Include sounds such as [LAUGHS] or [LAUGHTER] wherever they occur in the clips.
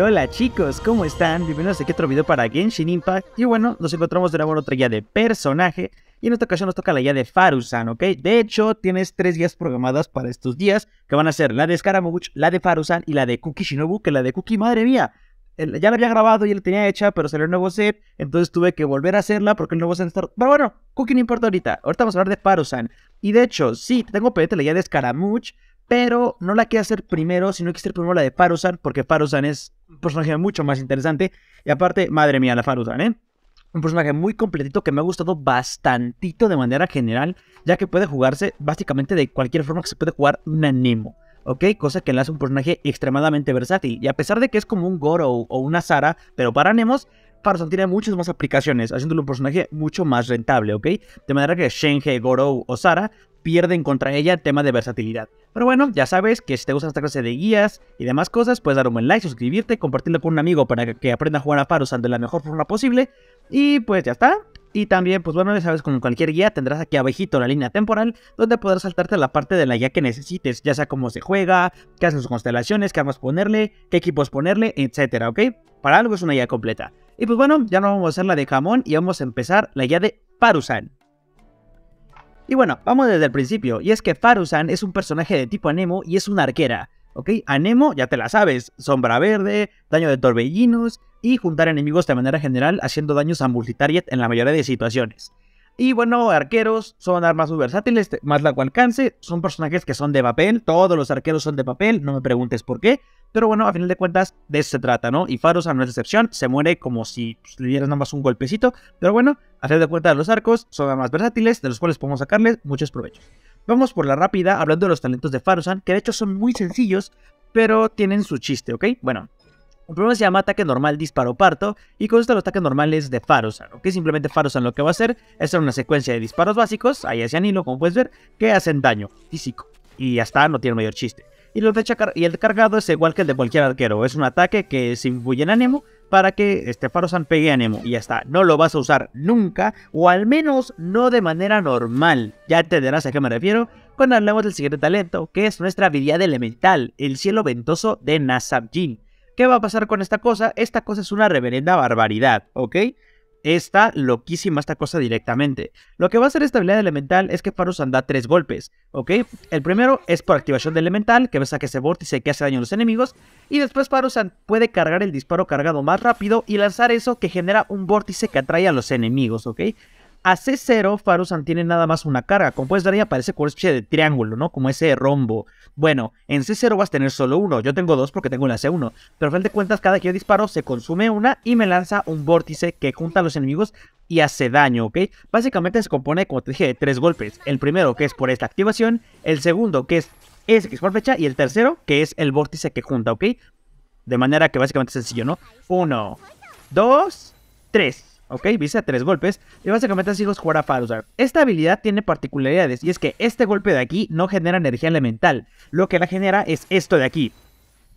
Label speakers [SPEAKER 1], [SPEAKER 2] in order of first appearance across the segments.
[SPEAKER 1] hola chicos, ¿cómo están? Bienvenidos a otro video para Genshin Impact Y bueno, nos encontramos de nuevo otra guía de personaje Y en esta ocasión nos toca la guía de Farusan, ¿ok? De hecho, tienes tres guías programadas para estos días Que van a ser la de Scaramouche, la de Farusan y la de Kuki Shinobu Que la de Kuki, madre mía, ya la había grabado, y la tenía hecha, pero salió el nuevo set, entonces tuve que volver a hacerla porque el nuevo set está... Pero bueno, Cookie no importa ahorita, ahorita vamos a hablar de Farusan. Y de hecho, sí, tengo pendiente la guía de Scaramouche, pero no la quiero hacer primero, sino que hacer primero la de Farosan, porque Farosan es un personaje mucho más interesante. Y aparte, madre mía, la Faruzan, ¿eh? Un personaje muy completito que me ha gustado bastantito de manera general, ya que puede jugarse básicamente de cualquier forma que se puede jugar un Anemo. ¿ok? Cosa que le hace un personaje extremadamente versátil. Y a pesar de que es como un Goro o una Sara, pero para Nemos, Parusan tiene muchas más aplicaciones, haciéndolo un personaje mucho más rentable, ¿ok? De manera que Shenhe, Goro o Sara pierden contra ella el tema de versatilidad. Pero bueno, ya sabes que si te gusta esta clase de guías y demás cosas, puedes dar un buen like, suscribirte, compartirlo con un amigo para que aprenda a jugar a Farusan de la mejor forma posible. Y pues ya está. Y también, pues bueno, ya sabes, con cualquier guía tendrás aquí abajito la línea temporal donde podrás saltarte la parte de la guía que necesites, ya sea cómo se juega, qué hacen sus constelaciones, qué armas ponerle, qué equipos ponerle, etcétera, ¿ok? Para algo es una guía completa. Y pues bueno, ya no vamos a hacer la de jamón y vamos a empezar la guía de Parusan. Y bueno, vamos desde el principio, y es que Farusan es un personaje de tipo Anemo y es una arquera. ¿Ok? Anemo, ya te la sabes, sombra verde, daño de torbellinos y juntar enemigos de manera general haciendo daños a multitarget en la mayoría de situaciones. Y bueno, arqueros son armas muy versátiles, más la cual alcance, son personajes que son de papel, todos los arqueros son de papel, no me preguntes por qué, pero bueno, a final de cuentas de eso se trata, ¿no? Y Faros no es excepción, se muere como si pues, le dieras nada más un golpecito, pero bueno, a final de cuentas los arcos son armas versátiles, de los cuales podemos sacarles muchos provechos. Vamos por la rápida, hablando de los talentos de Farosan, que de hecho son muy sencillos, pero tienen su chiste, ¿ok? Bueno, el problema se llama ataque normal disparo parto y esto los ataques normales de Farosan, que simplemente Farosan lo que va a hacer es hacer una secuencia de disparos básicos, ahí hacia Nilo, como puedes ver, que hacen daño físico y hasta no tiene mayor chiste. Y, los de y el cargado es igual que el de cualquier arquero, es un ataque que se influye en ánimo para que este Farosan pegue ánimo y ya está, no lo vas a usar nunca o al menos no de manera normal, ya entenderás a qué me refiero cuando hablamos del siguiente talento, que es nuestra habilidad elemental, el cielo ventoso de Nasabjin ¿Qué va a pasar con esta cosa? Esta cosa es una reverenda barbaridad, ¿ok? Está loquísima esta cosa directamente. Lo que va a hacer esta habilidad elemental es que Farosan da tres golpes, ¿ok? El primero es por activación de elemental, que que ese vórtice que hace daño a los enemigos. Y después Farosan puede cargar el disparo cargado más rápido y lanzar eso que genera un vórtice que atrae a los enemigos, ¿ok? A C0, Farusan tiene nada más una carga. Como puedes ver, ya aparece como especie de triángulo, ¿no? Como ese rombo. Bueno, en C0 vas a tener solo uno. Yo tengo dos porque tengo la C1. Pero al de cuentas, cada que yo disparo, se consume una y me lanza un vórtice que junta a los enemigos y hace daño, ¿ok? Básicamente se compone, como te dije, de tres golpes. El primero, que es por esta activación. El segundo, que es ese que es por fecha. Y el tercero, que es el vórtice que junta, ¿ok? De manera que básicamente es sencillo, ¿no? Uno, dos, tres. ¿ok? Viste a tres golpes y básicamente así jugar a Faruzar. Esta habilidad tiene particularidades y es que este golpe de aquí no genera energía elemental, lo que la genera es esto de aquí.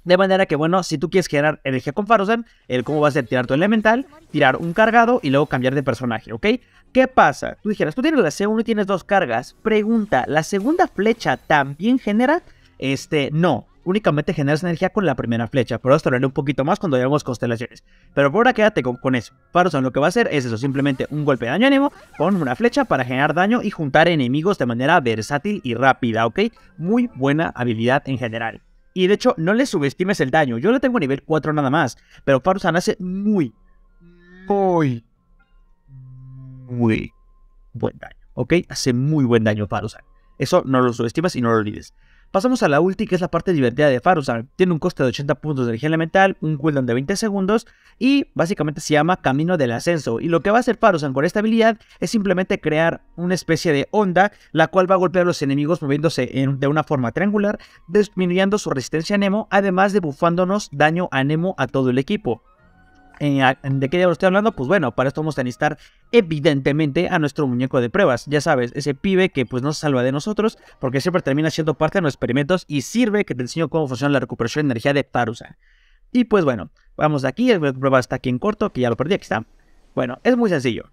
[SPEAKER 1] De manera que, bueno, si tú quieres generar energía con Faruzan, el cómo va a ser tirar tu elemental, tirar un cargado y luego cambiar de personaje, ¿ok? ¿Qué pasa? Tú dijeras, tú tienes la C1 y tienes dos cargas. Pregunta, ¿la segunda flecha también genera? Este, no únicamente generas energía con la primera flecha. Pero esto lo un poquito más cuando veamos constelaciones. Pero por ahora quédate con, con eso. Parusan lo que va a hacer es eso, simplemente un golpe de daño ánimo con una flecha para generar daño y juntar enemigos de manera versátil y rápida, ¿ok? Muy buena habilidad en general. Y de hecho, no le subestimes el daño. Yo lo tengo a nivel 4 nada más. Pero Farusan hace muy, muy, muy buen daño. ¿Ok? Hace muy buen daño Parusan. Eso no lo subestimas y no lo olvides. Pasamos a la ulti, que es la parte divertida de Faruzan. Tiene un coste de 80 puntos de energía elemental, un cooldown de 20 segundos y básicamente se llama Camino del Ascenso. Y lo que va a hacer Faruzan con esta habilidad es simplemente crear una especie de onda, la cual va a golpear a los enemigos moviéndose de una forma triangular, disminuyendo su resistencia a Nemo, además de bufándonos daño a Nemo a todo el equipo. ¿De qué diablos estoy hablando? Pues bueno, para esto vamos a necesitar evidentemente a nuestro muñeco de pruebas. Ya sabes, ese pibe que pues no se salva de nosotros porque siempre termina siendo parte de los experimentos y sirve que te enseño cómo funciona la recuperación de energía de Parusa. Y pues bueno, vamos de aquí, el prueba de está aquí en corto, que ya lo perdí, aquí está. Bueno, es muy sencillo.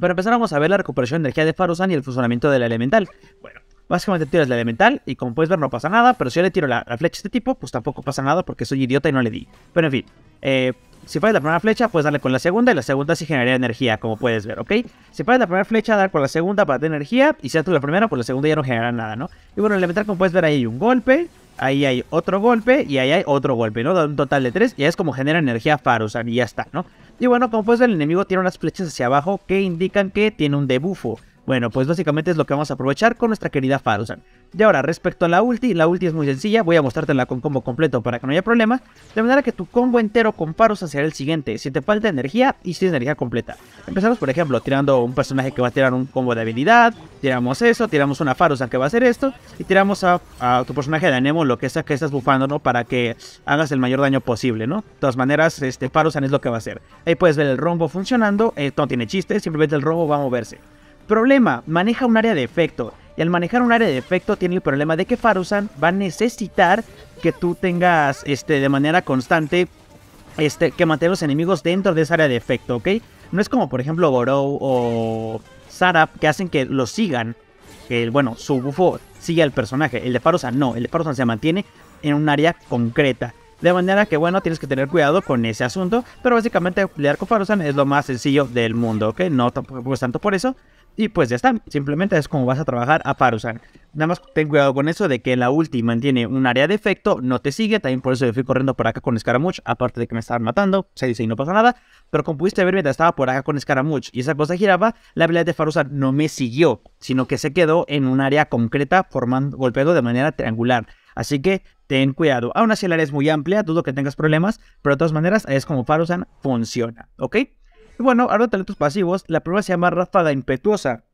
[SPEAKER 1] Para empezar vamos a ver la recuperación de energía de Farusan y el funcionamiento de la elemental. Bueno, básicamente tiras la elemental y como puedes ver no pasa nada, pero si yo le tiro la, la flecha a este tipo, pues tampoco pasa nada porque soy idiota y no le di. Pero en fin, eh, si fallas la primera flecha, puedes darle con la segunda y la segunda sí generaría energía, como puedes ver, ¿ok? Si fallas la primera flecha, dar con la segunda para tener energía y si haces la primera, pues la segunda ya no generará nada, ¿no? Y bueno, el elemental, como puedes ver, ahí hay un golpe, ahí hay otro golpe y ahí hay otro golpe, ¿no? Un total de tres y es como genera energía sea, y ya está, ¿no? Y bueno, como puedes ver, el enemigo tiene unas flechas hacia abajo que indican que tiene un debufo. Bueno, pues básicamente es lo que vamos a aprovechar con nuestra querida farusan Y ahora, respecto a la ulti, la ulti es muy sencilla, voy a mostrártela con combo completo para que no haya problema, de manera que tu combo entero con Farosan será el siguiente, si te falta energía y si tienes energía completa. Empezamos, por ejemplo, tirando un personaje que va a tirar un combo de habilidad, tiramos eso, tiramos una farusan que va a hacer esto, y tiramos a, tu personaje de Anemo lo que sea que estás bufando, ¿no? Para que hagas el mayor daño posible, ¿no? De todas maneras, este es lo que va a hacer. Ahí puedes ver el rombo funcionando, esto eh, no tiene chiste, simplemente el rombo va a moverse. Problema, maneja un área de efecto. Y al manejar un área de efecto tiene el problema de que Farusan va a necesitar que tú tengas este, de manera constante este, que mantener los enemigos dentro de esa área de efecto, ¿ok? No es como por ejemplo Borou o Sarap que hacen que lo sigan. Que bueno, su bufo sigue al personaje. El de Farusan no, el de Farusan se mantiene en un área concreta. De manera que, bueno, tienes que tener cuidado con ese asunto. Pero básicamente, pelear con Farusan es lo más sencillo del mundo, ¿ok? No tanto por eso. Y pues ya está, simplemente es como vas a trabajar a Farusan. Nada más ten cuidado con eso de que la última tiene un área de efecto, no te sigue, también por eso yo fui corriendo por acá con Scaramouche, aparte de que me estaban matando, se dice y no pasa nada, pero como pudiste ver mientras estaba por acá con Scaramouche y esa cosa giraba, la habilidad de Farusan no me siguió, sino que se quedó en un área concreta formando, golpeando de manera triangular. Así que ten cuidado. Aún así el área es muy amplia, dudo que tengas problemas, pero de todas maneras es como Farusan funciona, ¿ok? Y bueno, ahora talentos pasivos, la prueba se llama Ráfaga Impetuosa.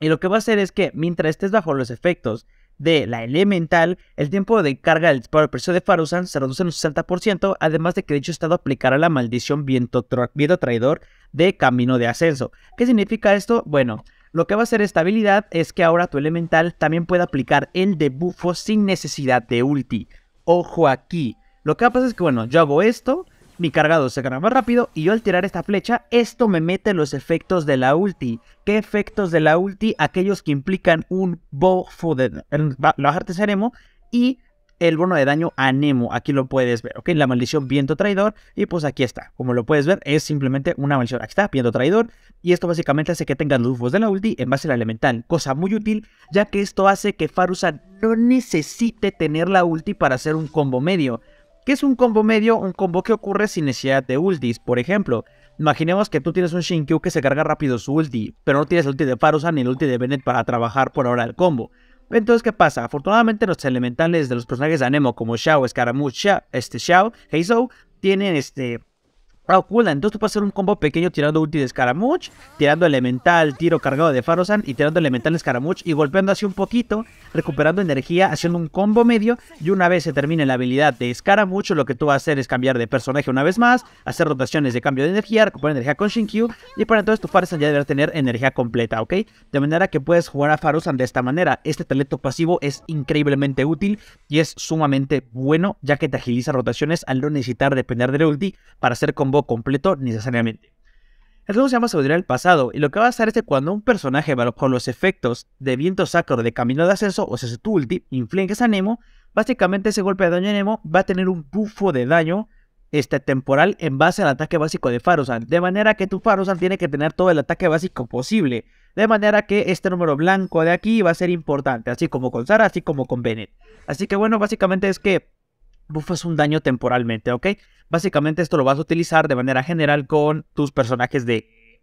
[SPEAKER 1] Y lo que va a hacer es que mientras estés bajo los efectos de la elemental, el tiempo de carga del disparo al precio de Farusan se reduce en un 60%, además de que dicho estado aplicará la maldición viento, viento traidor de camino de ascenso. ¿Qué significa esto? Bueno, lo que va a hacer esta habilidad es que ahora tu elemental también puede aplicar el debufo sin necesidad de ulti. Ojo aquí. Lo que va a pasar es que, bueno, yo hago esto, mi cargado se gana más rápido y yo al tirar esta flecha, esto me mete los efectos de la ulti. ¿Qué efectos de la ulti? Aquellos que implican un buff de la y el bono de daño a Aquí lo puedes ver, ¿ok? La maldición viento traidor y pues aquí está. Como lo puedes ver, es simplemente una maldición. Aquí está, viento traidor. Y esto básicamente hace que tengan los de la ulti en base la elemental. Cosa muy útil, ya que esto hace que Farusa no necesite tener la ulti para hacer un combo medio. ¿Qué es un combo medio? Un combo que ocurre sin necesidad de ultis. Por ejemplo, imaginemos que tú tienes un Shinkyu que se carga rápido su ulti, pero no tienes el ulti de Farusa ni el ulti de Bennett para trabajar por ahora el combo. Entonces, ¿qué pasa? Afortunadamente, los elementales de los personajes de Anemo, como Xiao, Scaramouche, Xiao, este Xiao, Heizou, tienen este, Ah, cool. Entonces tú puedes hacer un combo pequeño tirando ulti de Scaramouche, tirando elemental, tiro cargado de Farosan y tirando elemental de Scaramouche y golpeando así un poquito, recuperando energía, haciendo un combo medio. Y una vez se termine la habilidad de Scaramouche, lo que tú vas a hacer es cambiar de personaje una vez más, hacer rotaciones de cambio de energía, recuperar energía con Shinkyu y para entonces tu Farosan ya deberá tener energía completa, ¿ok? De manera que puedes jugar a Farosan de esta manera. Este talento pasivo es increíblemente útil y es sumamente bueno ya que te agiliza rotaciones al no necesitar depender del ulti para hacer combo completo necesariamente. El juego se llama Sabiduría del Pasado y lo que va a hacer es que cuando un personaje Con los efectos de viento sacro de camino de ascenso, o sea, tu ulti, infliges a Nemo, básicamente ese golpe de daño a Nemo va a tener un bufo de daño este, temporal en base al ataque básico de Farosan. De manera que tu Farosan tiene que tener todo el ataque básico posible. De manera que este número blanco de aquí va a ser importante. Así como con Sara, así como con Bennett. Así que bueno, básicamente es que buff es un daño temporalmente, ¿ok? Básicamente esto lo vas a utilizar de manera general con tus personajes de,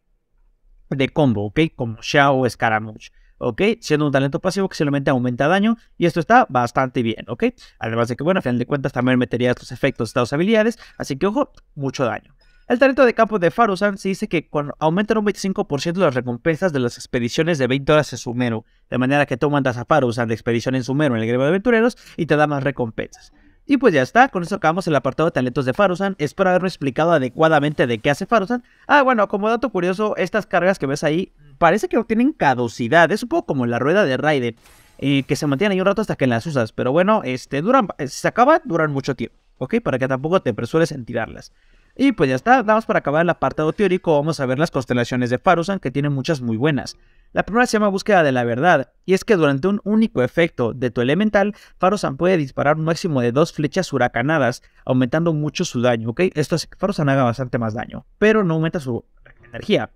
[SPEAKER 1] de combo, ¿ok? Como Xiao o Scaramouche. ¿ok? Siendo un talento pasivo que solamente aumenta daño y esto está bastante bien, ¿ok? Además de que, bueno, a final de cuentas también metería estos efectos, estas habilidades, así que, ojo, mucho daño. El talento de campo de Farusan se dice que aumenta aumentan un 25% las recompensas de las expediciones de 20 horas en Sumero, de manera que tú mandas a Farusan de expedición en Sumero en el gremio de aventureros y te da más recompensas. Y pues ya está, con eso acabamos el apartado de talentos de Farusan. Espero haberme explicado adecuadamente de qué hace Farusan. Ah, bueno, como dato curioso, estas cargas que ves ahí parece que tienen caducidad. Es un poco como la rueda de Raiden, eh, que se mantiene ahí un rato hasta que las usas. Pero bueno, este, duran, si eh, se acaba, duran mucho tiempo, ¿ok? Para que tampoco te apresures en tirarlas. Y pues ya está, damos para acabar el apartado teórico, vamos a ver las constelaciones de Farusan, que tienen muchas muy buenas. La primera se llama búsqueda de la verdad, y es que durante un único efecto de tu elemental, Farusan puede disparar un máximo de dos flechas huracanadas, aumentando mucho su daño, ¿ok? Esto hace que Farusan haga bastante más daño, pero no aumenta su energía.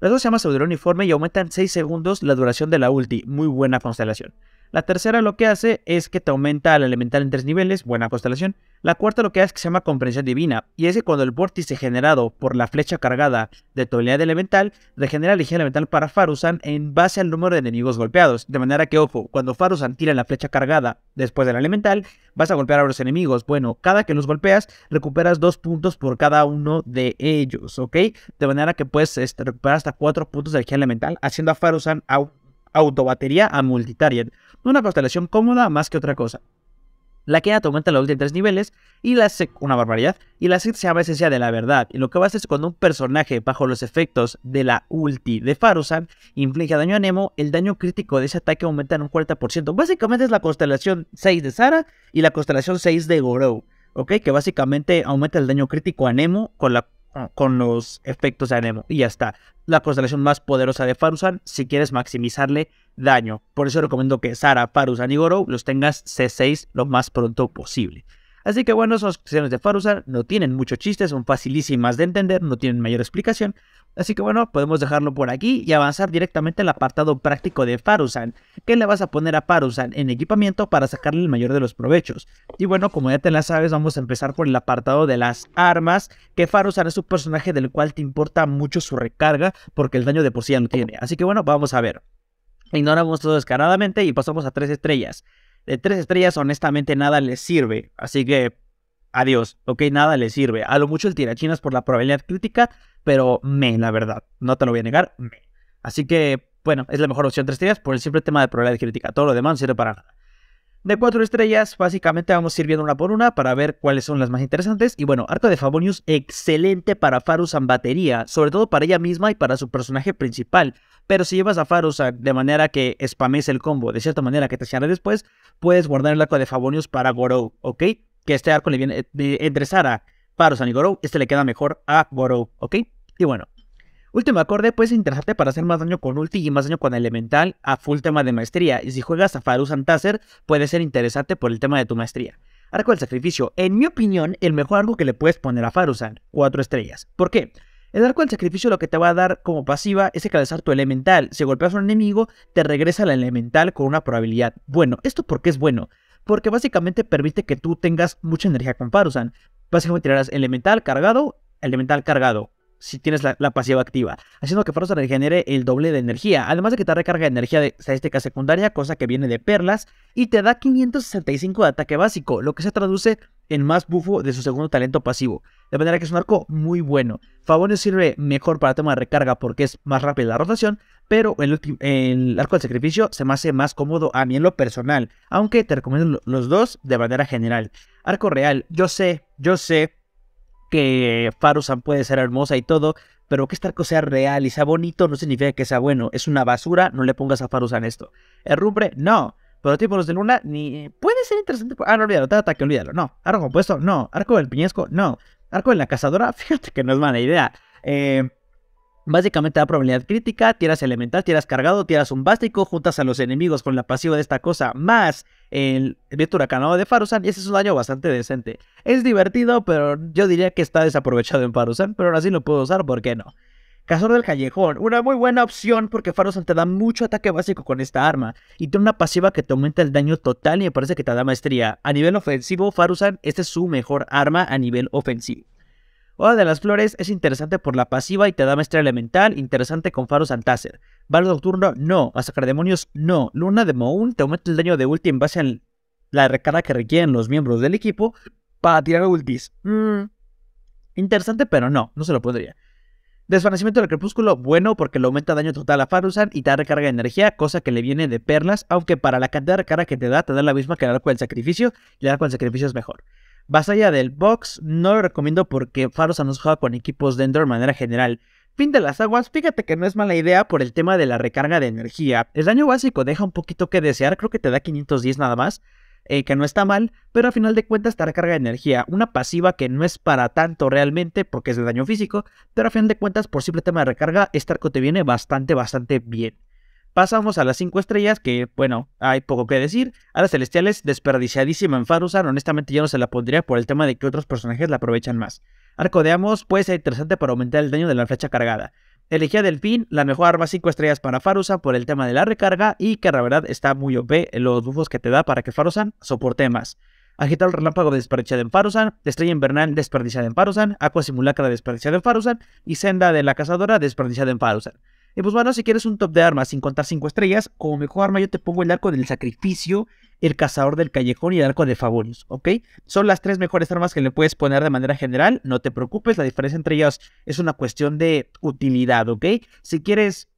[SPEAKER 1] Las dos se llaman sabiduría uniforme y aumentan 6 segundos la duración de la ulti, muy buena constelación. La tercera lo que hace es que te aumenta al elemental en tres niveles, buena constelación. La cuarta lo que hace es que se llama comprensión divina, y es que cuando el vórtice generado por la flecha cargada de tu habilidad elemental, regenera la energía elemental para Farusan en base al número de enemigos golpeados. De manera que, ojo, cuando Farusan tira la flecha cargada después del elemental, vas a golpear a los enemigos. Bueno, cada que los golpeas, recuperas dos puntos por cada uno de ellos, ¿ok? De manera que puedes este, recuperar hasta cuatro puntos de energía elemental, haciendo a Farusan autobatería a multitarget. Una constelación cómoda más que otra cosa. La que aumenta la ulti en tres niveles y la una barbaridad, y la sec se llama Esencia de la Verdad, y lo que pasa es cuando un personaje bajo los efectos de la ulti de Farusan inflige daño a Nemo, el daño crítico de ese ataque aumenta en un 40%. Básicamente es la constelación 6 de Sara y la constelación 6 de Gorou, ¿ok? Que básicamente aumenta el daño crítico a Nemo con la Ah, con los efectos de Anemo. Y ya está. La constelación más poderosa de Farusan si quieres maximizarle daño. Por eso recomiendo que Sara, Farusan y Goro los tengas C6 lo más pronto posible. Así que bueno, esas opciones de Farusan no tienen mucho chiste, son facilísimas de entender, no tienen mayor explicación. Así que bueno, podemos dejarlo por aquí y avanzar directamente al apartado práctico de Farusan. Que le vas a poner a Farusan en equipamiento para sacarle el mayor de los provechos? Y bueno, como ya te la sabes, vamos a empezar por el apartado de las armas, que Farusan es un personaje del cual te importa mucho su recarga, porque el daño de por sí ya no tiene. Así que bueno, vamos a ver. Ignoramos todo descaradamente y pasamos a tres estrellas. De tres estrellas, honestamente, nada le sirve. Así que, adiós. Ok, nada le sirve. A lo mucho el tirachinas por la probabilidad crítica, pero me, la verdad. No te lo voy a negar, me. Así que, bueno, es la mejor opción tres estrellas por el simple tema de probabilidad crítica. Todo lo demás no sirve para nada. De cuatro estrellas, básicamente vamos a una por una para ver cuáles son las más interesantes. Y bueno, Arco de Favonius, excelente para Farusan batería, sobre todo para ella misma y para su personaje principal. Pero si llevas a Faros de manera que spames el combo, de cierta manera que te salga después, puedes guardar el arco de Favonius para Gorou, ¿ok? Que este arco le viene eh, de, entre Sara, san y Gorou, este le queda mejor a Gorou, ¿ok? Y bueno, Último acorde puedes interesarte para hacer más daño con ulti y más daño con elemental a full tema de maestría. Y si juegas a Farusan Tazer, puede ser interesante por el tema de tu maestría. Arco del sacrificio. En mi opinión, el mejor arco que le puedes poner a Farusan. Cuatro estrellas. ¿Por qué? El arco del sacrificio lo que te va a dar como pasiva es encabezar tu elemental. Si golpeas a un enemigo, te regresa la elemental con una probabilidad. Bueno, ¿esto por qué es bueno? Porque básicamente permite que tú tengas mucha energía con Farusan. Básicamente tirarás elemental cargado, elemental cargado, si tienes la, pasiva activa, haciendo que Forza regenere el doble de energía, además de que te recarga energía de estadística secundaria, cosa que viene de perlas, y te da 565 de ataque básico, lo que se traduce en más bufo de su segundo talento pasivo. De manera que es un arco muy bueno. Favonio sirve mejor para tema de recarga porque es más rápida la rotación, pero el, el arco del sacrificio se me hace más cómodo a mí en lo personal, aunque te recomiendo los dos de manera general. Arco real, yo sé, yo sé, que Farusan puede ser hermosa y todo, pero que esta cosa sea real y sea bonito no significa que sea bueno. Es una basura, no le pongas a Farusan esto. El Rumbre, no. Pero los de Luna, ni. Puede ser interesante. Ah, no, olvídalo, te ataque, olvídalo. No. Arco compuesto, no. Arco del Piñesco, no. Arco de la Cazadora, [LAUGHS] fíjate que no es mala idea. Eh, Básicamente da probabilidad crítica, tiras elemental, tiras cargado, tiras un básico, juntas a los enemigos con la pasiva de esta cosa, más el viento huracanado de Farusan, y ese es un daño bastante decente. Es divertido, pero yo diría que está desaprovechado en Farusan, pero ahora sí lo puedo usar, ¿por qué no? Cazador del Callejón, una muy buena opción porque Farusan te da mucho ataque básico con esta arma y tiene una pasiva que te aumenta el daño total y me parece que te da maestría. A nivel ofensivo, Farusan, esta es su mejor arma a nivel ofensivo. Oda de las Flores es interesante por la pasiva y te da maestría elemental, interesante con faros antácer. Valor nocturno, no. sacar demonios, no. Luna de Moon te aumenta el daño de ulti en base a la recarga que requieren los miembros del equipo para tirar ultis. Mm. Interesante, pero no, no se lo pondría. Desvanecimiento del crepúsculo, bueno, porque le aumenta daño total a Farusan y te da recarga de energía, cosa que le viene de perlas, aunque para la cantidad de recarga que te da, te da la misma que el arco del sacrificio, y el arco del sacrificio es mejor allá del box, no lo recomiendo porque Faros han juega con equipos de de manera general. Fin de las aguas, fíjate que no es mala idea por el tema de la recarga de energía. El daño básico deja un poquito que desear, creo que te da 510 nada más, eh, que no está mal, pero a final de cuentas te recarga de energía. Una pasiva que no es para tanto realmente porque es de daño físico, pero a final de cuentas por simple tema de recarga, este arco te viene bastante, bastante bien. Pasamos a las 5 estrellas, que bueno, hay poco que decir. A las celestiales, desperdiciadísima en Farusan. Honestamente, yo no se la pondría por el tema de que otros personajes la aprovechan más. Arco de Amos puede eh, ser interesante para aumentar el daño de la flecha cargada. Elegía Delfín, la mejor arma 5 estrellas para Farusan por el tema de la recarga y que la verdad está muy OP en eh, los buffos que te da para que Farusan soporte más. el relámpago desperdiciado en Farusan, Estrella Invernal desperdiciada en Farusan, Aqua Simulacra desperdiciada en Farusan y Senda de la Cazadora desperdiciada en Farusan. Y pues bueno, si quieres un top de armas sin contar 5 estrellas, como mejor arma yo te pongo el arco del sacrificio, el cazador del callejón y el arco de favorios, ¿ok? Son las tres mejores armas que le puedes poner de manera general, no te preocupes, la diferencia entre ellas es una cuestión de utilidad, ¿ok? Si quieres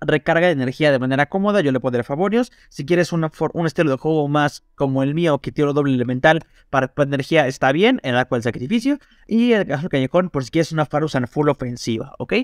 [SPEAKER 1] recarga de energía de manera cómoda, yo le pondré favorios. Si quieres un estilo de juego más como el mío, que tiro doble elemental para energía, está bien, el arco del sacrificio. Y el Cazador del callejón, por si quieres una Farusan full ofensiva, ¿ok?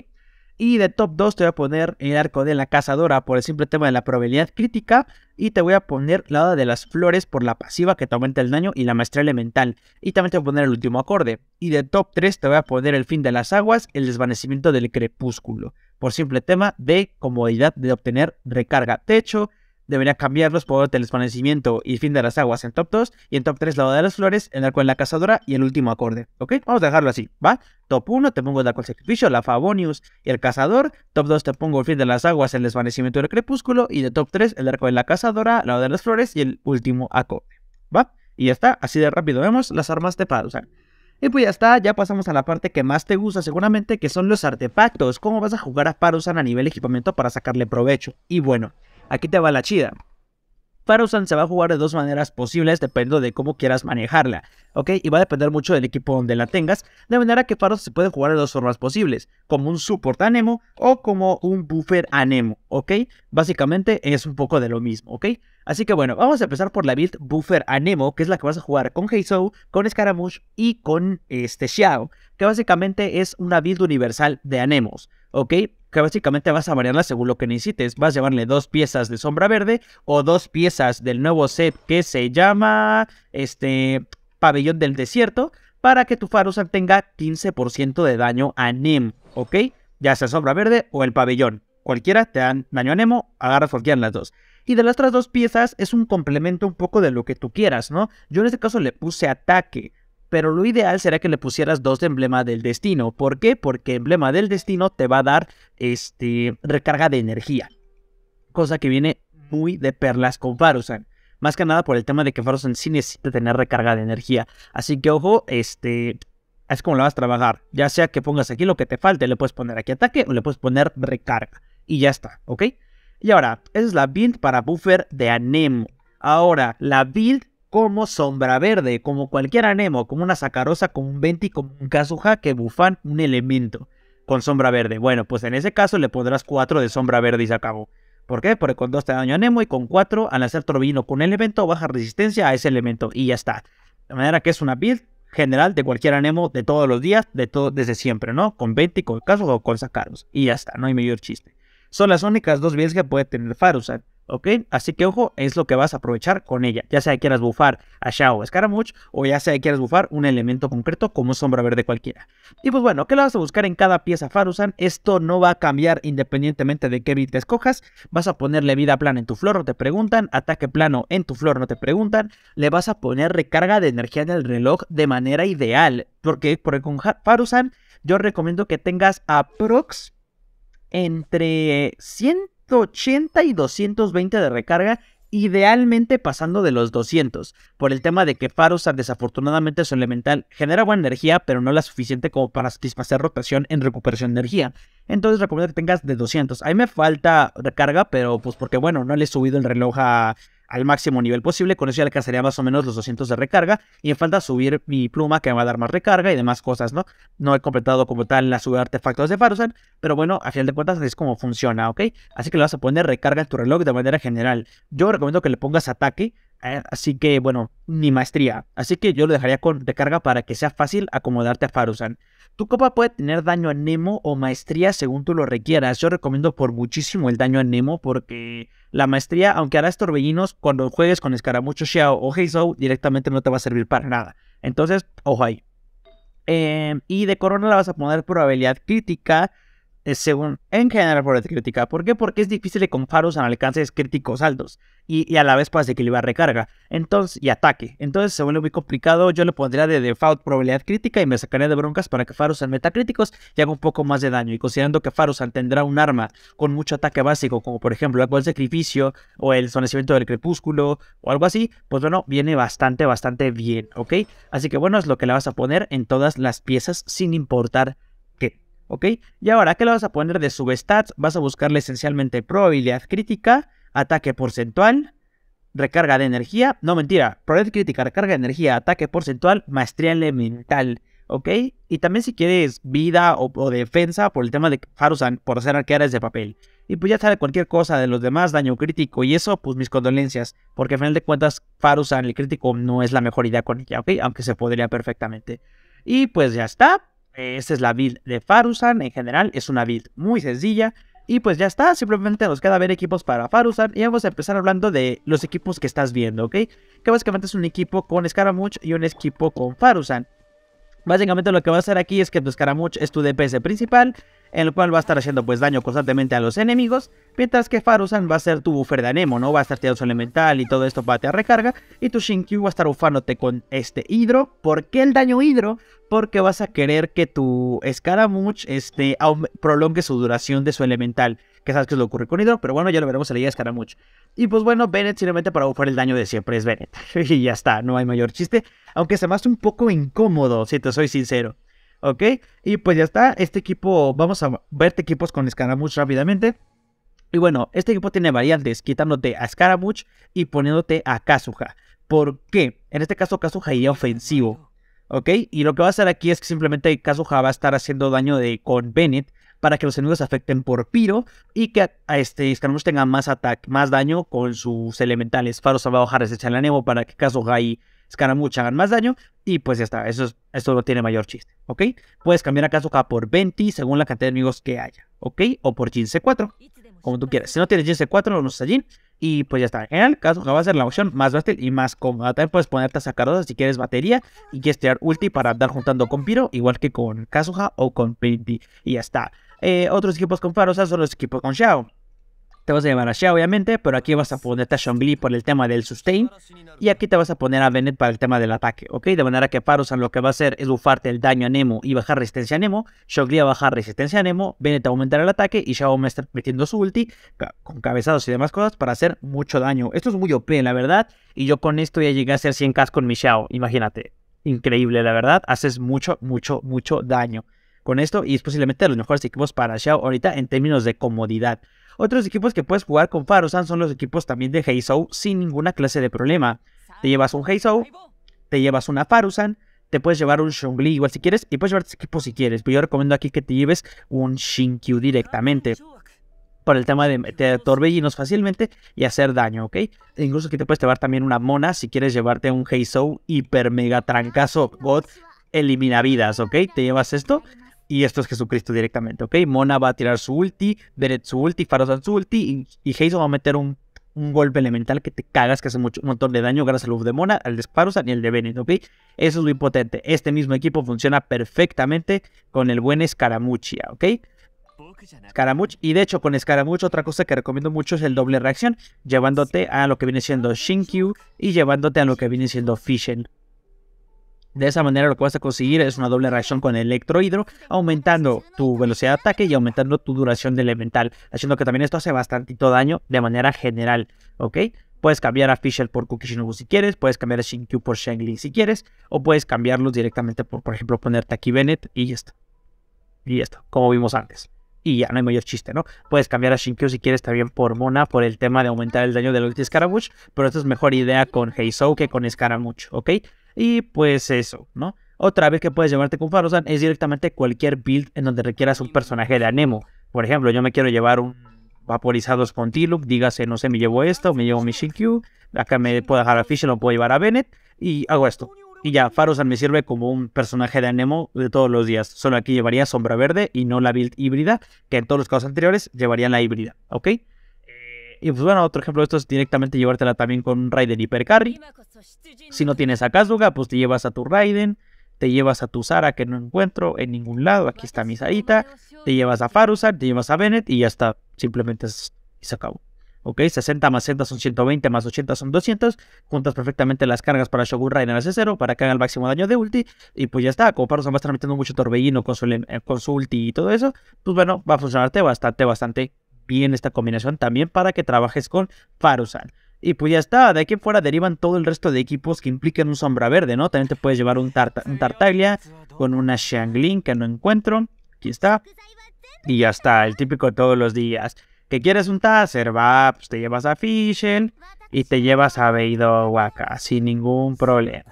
[SPEAKER 1] Y de top 2 te voy a poner el arco de la cazadora por el simple tema de la probabilidad crítica. Y te voy a poner la hada de las flores por la pasiva que te aumenta el daño y la maestría elemental. Y también te voy a poner el último acorde. Y de top 3 te voy a poner el fin de las aguas, el desvanecimiento del crepúsculo. Por simple tema de comodidad de obtener recarga techo, debería poderes del desvanecimiento y Fin de las Aguas en top 2 y en top 3 la Oda de las Flores, el arco en la cazadora y el último acorde, ¿ok? Vamos a dejarlo así, ¿va? Top 1 te pongo el arco del sacrificio, la Fabonius y el cazador, top 2 te pongo el Fin de las Aguas, el desvanecimiento del crepúsculo y de top 3 el arco en la cazadora, la Oda de las Flores y el último acorde, ¿va? Y ya está, así de rápido vemos las armas de Parusan Y pues ya está, ya pasamos a la parte que más te gusta seguramente, que son los artefactos, cómo vas a jugar a Parusan a nivel equipamiento para sacarle provecho. Y bueno, Aquí te va la chida. Farosan se va a jugar de dos maneras posibles dependiendo de cómo quieras manejarla, ¿ok? Y va a depender mucho del equipo donde la tengas, de manera que Faros se puede jugar de dos formas posibles, como un support anemo o como un buffer anemo, ¿ok? Básicamente es un poco de lo mismo, ¿ok? Así que bueno, vamos a empezar por la build buffer anemo, que es la que vas a jugar con Heizou, con Scaramouche y con este Xiao, que básicamente es una build universal de anemos, ¿ok? que básicamente vas a variarla según lo que necesites. Vas a llevarle dos piezas de sombra verde o dos piezas del nuevo set que se llama este pabellón del desierto para que tu faro tenga 15% de daño a Nim, ¿ok? Ya sea sombra verde o el pabellón. Cualquiera te dan daño a Nemo, agarras cualquiera las dos. Y de las otras dos piezas es un complemento un poco de lo que tú quieras, ¿no? Yo en este caso le puse ataque pero lo ideal será que le pusieras dos de emblema del destino. ¿Por qué? Porque emblema del destino te va a dar este, recarga de energía, cosa que viene muy de perlas con Farusan. Más que nada por el tema de que Farusan sí necesita tener recarga de energía. Así que ojo, este, es como lo vas a trabajar. Ya sea que pongas aquí lo que te falte, le puedes poner aquí ataque o le puedes poner recarga. Y ya está, ¿ok? Y ahora, esa es la build para buffer de Anemo. Ahora, la build como Sombra Verde, como cualquier anemo, como una Sacarosa, como un Venti, como un Kazuha que bufan un elemento con Sombra Verde. Bueno, pues en ese caso le pondrás 4 de Sombra Verde y se acabó. ¿Por qué? Porque con 2 te daño anemo y con 4 al hacer Torbino con elemento baja resistencia a ese elemento y ya está. De manera que es una build general de cualquier anemo de todos los días, de todo, desde siempre, ¿no? Con Venti, con Kazuha o con sacaros. Y ya está, no hay mayor chiste. Son las únicas dos builds que puede tener Farusat. ¿Ok? Así que ojo, es lo que vas a aprovechar con ella. Ya sea que quieras bufar a Shao o Scaramouche, o ya sea que quieras bufar un elemento concreto como sombra verde cualquiera. Y pues bueno, ¿qué le vas a buscar en cada pieza Farusan? Esto no va a cambiar independientemente de qué bit te escojas. Vas a ponerle vida plana en tu flor, no te preguntan. Ataque plano en tu flor, no te preguntan. Le vas a poner recarga de energía en el reloj de manera ideal. Porque, con Farusan yo recomiendo que tengas aprox entre 100 80 y 220 de recarga, idealmente pasando de los 200, por el tema de que Farosar desafortunadamente su elemental genera buena energía, pero no la suficiente como para satisfacer rotación en recuperación de energía. Entonces recomiendo que tengas de 200. ahí me falta recarga, pero pues porque bueno, no le he subido el reloj a, al máximo nivel posible. Con eso ya alcanzaría más o menos los 200 de recarga. Y me falta subir mi pluma que me va a dar más recarga y demás cosas, ¿no? No he completado como tal la subida de artefactos de Farzan pero bueno, a final de cuentas es como funciona, ¿ok? Así que le vas a poner recarga en tu reloj de manera general. Yo recomiendo que le pongas ataque eh, así que, bueno, ni maestría. Así que yo lo dejaría con carga para que sea fácil acomodarte a Farusan. Tu copa puede tener daño a Nemo o maestría según tú lo requieras. Yo recomiendo por muchísimo el daño a Nemo porque la maestría, aunque harás torbellinos, cuando juegues con Escaramucho Xiao o Heizou, directamente no te va a servir para nada. Entonces, ojo ahí. Em, y de corona la vas a poner probabilidad crítica eh, según en general por la crítica. ¿Por qué? Porque es difícil de con en alcances críticos altos y, a la vez para pues, desequilibrar recarga entonces, y ataque. Entonces se vuelve muy complicado. Yo le pondría de default probabilidad crítica y me sacaría de broncas para que meta metacríticos y haga un poco más de daño. Y considerando que Farosan tendrá un arma con mucho ataque básico, como por ejemplo el sacrificio o el sonecimiento del crepúsculo o algo así, pues bueno, viene bastante, bastante bien, ¿ok? Así que bueno, es lo que le vas a poner en todas las piezas sin importar ¿ok? Y ahora, ¿qué le vas a poner de substats? Vas a buscarle esencialmente probabilidad crítica, ataque porcentual, recarga de energía, no mentira, probabilidad crítica, recarga de energía, ataque porcentual, maestría elemental, ¿ok? Y también si quieres vida o, defensa por el tema de Farusan, por hacer arqueares de papel. Y pues ya sabe cualquier cosa de los demás, daño crítico y eso, pues mis condolencias, porque al final de cuentas Farusan, el crítico, no es la mejor idea con ella, ¿ok? Aunque se podría perfectamente. Y pues ya está, eh, esta es la build de Farusan en general, es una build muy sencilla. Y pues ya está, simplemente nos queda ver equipos para Farusan y vamos a empezar hablando de los equipos que estás viendo, ¿ok? Que básicamente es un equipo con Scaramouche y un equipo con Farusan. Básicamente lo que va a hacer aquí es que tu Scaramouche es tu DPS principal en el cual va a estar haciendo pues daño constantemente a los enemigos, mientras que Farusan va a ser tu buffer de anemo, ¿no? Va a estar tirando su elemental y todo esto para te recarga, y tu Shinkyu va a estar ufándote con este hidro. ¿Por qué el daño hidro? Porque vas a querer que tu Scaramouche este, prolongue su duración de su elemental, que sabes que es lo que ocurre con hidro, pero bueno, ya lo veremos en la idea de Scaramouche. Y pues bueno, Bennett simplemente para buffar el daño de siempre es Bennett, [LAUGHS] y ya está, no hay mayor chiste, aunque se me hace un poco incómodo, si te soy sincero. ¿ok? Y pues ya está, este equipo, vamos a verte equipos con Scaramouche rápidamente. Y bueno, este equipo tiene variantes, quitándote a Scaramouche y poniéndote a Kazuha. ¿Por qué? En este caso Kazuha iría ofensivo, ¿ok? Y lo que va a hacer aquí es que simplemente Kazuha va a estar haciendo daño de, con Bennett para que los enemigos afecten por piro y que a este Scaramouche tenga más ataque, más daño con sus elementales. Faros Salvador Harris echa la nebo para que Kazuha y Scaramouche hagan más daño y pues ya está, eso no tiene mayor chiste, ¿ok? Puedes cambiar a Kazuha por 20 según la cantidad de amigos que haya, ¿ok? O por Jinse 4 como tú quieras. Si no tienes Jinse 4 lo usas allí. Y pues ya está. En el caso, va a ser la opción más fácil y más cómoda. También puedes ponerte a sacar dos si quieres batería y quieres tirar ulti para andar juntando con Piro, igual que con Kazuha o con 20. Y ya está. Eh, otros equipos con Farosa son los equipos con Xiao te vas a llevar a Xiao obviamente, pero aquí vas a ponerte a Shongli por el tema del sustain. Y aquí te vas a poner a Bennett para el tema del ataque, ¿ok? De manera que Parusan lo que va a hacer es bufarte el daño a Nemo y bajar resistencia a Nemo. Shongli va a bajar resistencia a Nemo, Bennett a aumentar el ataque y Xiao va a estar metiendo su ulti con cabezados y demás cosas para hacer mucho daño. Esto es muy OP, la verdad. Y yo con esto ya llegué a hacer 100k con mi Xiao, imagínate. Increíble, la verdad. Haces mucho, mucho, mucho daño con esto y es posiblemente los mejores equipos para Xiao ahorita en términos de comodidad. Otros equipos que puedes jugar con farusan son los equipos también de Heizou sin ninguna clase de problema. Te llevas un Heizou, te llevas una Farusan, te puedes llevar un Shongli igual si quieres y puedes llevar equipos si quieres. Pero yo recomiendo aquí que te lleves un Shinkyu directamente Por el tema de meter torbellinos fácilmente y hacer daño, ¿ok? E incluso aquí te puedes llevar también una mona si quieres llevarte un Heizou hiper mega trancazo God elimina vidas, ¿ok? Te llevas esto y esto es Jesucristo directamente, ¿ok? Mona va a tirar su ulti, Beret su ulti, Farosan su ulti y, Jason va a meter un, golpe elemental que te cagas, que hace mucho, un montón de daño gracias al buff de Mona, al de Sparosan y el de Benet, ¿ok? Eso es muy potente. Este mismo equipo funciona perfectamente con el buen Scaramuchia, ¿ok? Scaramuch. Y de hecho, con Scaramuch, otra cosa que recomiendo mucho es el doble reacción, llevándote a lo que viene siendo Shinkyu y llevándote a lo que viene siendo Fishen. De esa manera lo que vas a conseguir es una doble reacción con el electrohidro, aumentando tu velocidad de ataque y aumentando tu duración de elemental, haciendo que también esto hace bastantito daño de manera general, ¿ok? Puedes cambiar a Fisher por Kukishinobu si quieres, puedes cambiar a Shinkyu por Shengli si quieres, o puedes cambiarlos directamente por, por ejemplo, ponerte aquí Bennett y ya está. Y esto, como vimos antes. Y ya no hay mayor chiste, ¿no? Puedes cambiar a Shinkyu si quieres también por Mona, por el tema de aumentar el daño del ulti Scaramouche, pero esto es mejor idea con Heizou que con Scaramouche, ¿ok? Y pues eso, ¿no? Otra vez que puedes llevarte con Farosan es directamente cualquier build en donde requieras un personaje de Anemo. Por ejemplo, yo me quiero llevar un vaporizados con dígase, no sé, me llevo esto, me llevo mi Shinkyu, acá me puedo dejar a Fisher, lo puedo llevar a Bennett y hago esto. Y ya, Farosan me sirve como un personaje de Anemo de todos los días. Solo aquí llevaría Sombra Verde y no la build híbrida, que en todos los casos anteriores llevarían la híbrida, ¿ok? Y pues bueno, otro ejemplo de esto es directamente llevártela también con un Raiden Hipercarry. Si no tienes a Kazuga, pues te llevas a tu Raiden, te llevas a tu Sara que no encuentro en ningún lado, aquí está mi Sarita, te llevas a Faruzar, te llevas a Bennett y ya está, simplemente se acabó. ¿ok? 60 más 60 son 120, más 80 son 200. Juntas perfectamente las cargas para Shogun Raiden C0 para que haga el máximo daño de ulti. Y pues ya está, como paros va a estar metiendo mucho torbellino con su, con su ulti y todo eso, pues bueno, va a funcionarte bastante, bastante bien esta combinación también para que trabajes con Farusan. Y pues ya está, de aquí fuera derivan todo el resto de equipos que implican un sombra verde, ¿no? También te puedes llevar un, Tartaglia con una Shanglin que no encuentro. Aquí está. Y ya está, el típico de todos los días. Que quieres un Taser, va, pues te llevas a Fischl y te llevas a Beidou acá, sin ningún problema.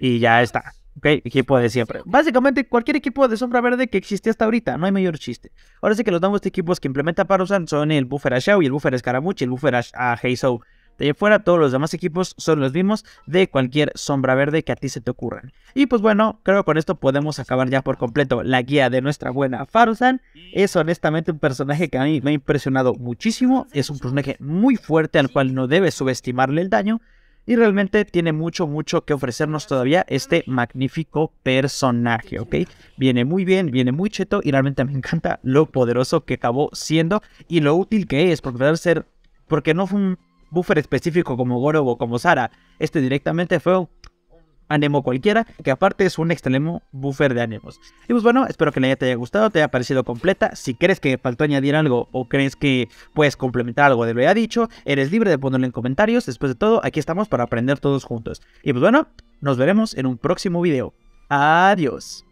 [SPEAKER 1] Y ya está. Ok, equipo de siempre. Básicamente cualquier equipo de sombra verde que existe hasta ahorita, no hay mayor chiste. Ahora sí que los nuevos equipos que implementa Faruzan son el Buffer a y el Buffer a y el Buffer a Heizou. De allá afuera, todos los demás equipos son los mismos de cualquier sombra verde que a ti se te ocurran. Y pues bueno, creo que con esto podemos acabar ya por completo la guía de nuestra buena Faruzan Es honestamente un personaje que a mí me ha impresionado muchísimo. Es un personaje muy fuerte al cual no debes subestimarle el daño. Y realmente tiene mucho, mucho que ofrecernos todavía este magnífico personaje, ¿ok? Viene muy bien, viene muy cheto y realmente me encanta lo poderoso que acabó siendo y lo útil que es, porque ser, porque no fue un buffer específico como Goro o como Sara, este directamente fue ánimo cualquiera, que aparte es un extremo buffer de ánimos. Y pues bueno, espero que la te haya gustado, te haya parecido completa. Si crees que faltó añadir algo o crees que puedes complementar algo de lo que dicho, eres libre de ponerlo en comentarios. Después de todo, aquí estamos para aprender todos juntos. Y pues bueno, nos veremos en un próximo video. Adiós.